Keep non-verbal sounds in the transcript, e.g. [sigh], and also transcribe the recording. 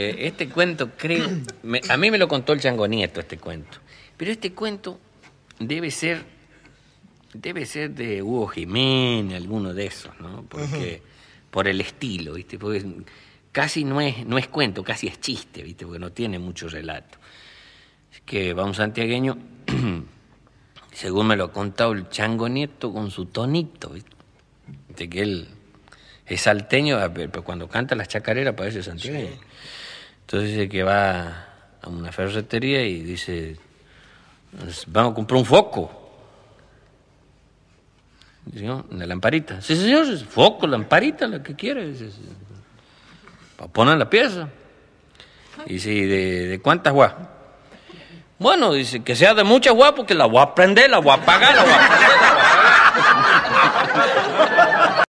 Eh, este cuento creo, a mí me lo contó el changonieto este cuento, pero este cuento debe ser, debe ser de Hugo Jiménez, alguno de esos, ¿no? Porque por el estilo, ¿viste? Porque casi no es, no es cuento, casi es chiste, ¿viste? Porque no tiene mucho relato. Es que va un santiagueño, [clears throat] según me lo ha contado el changonieto... con su tonito, ¿viste? De que él es salteño, ah, pero cuando canta las chacareras parece santiagueño. Entonces dice que va a una ferretería y dice, pues, vamos a comprar un foco. Dice, una lamparita. Sí, señor, foco, lamparita, la que quiere para poner la pieza. Y dice, ¿de, de cuántas guas? Bueno, dice, que sea de muchas guas, porque la voy a prender, la voy a apagar, la voy a prender,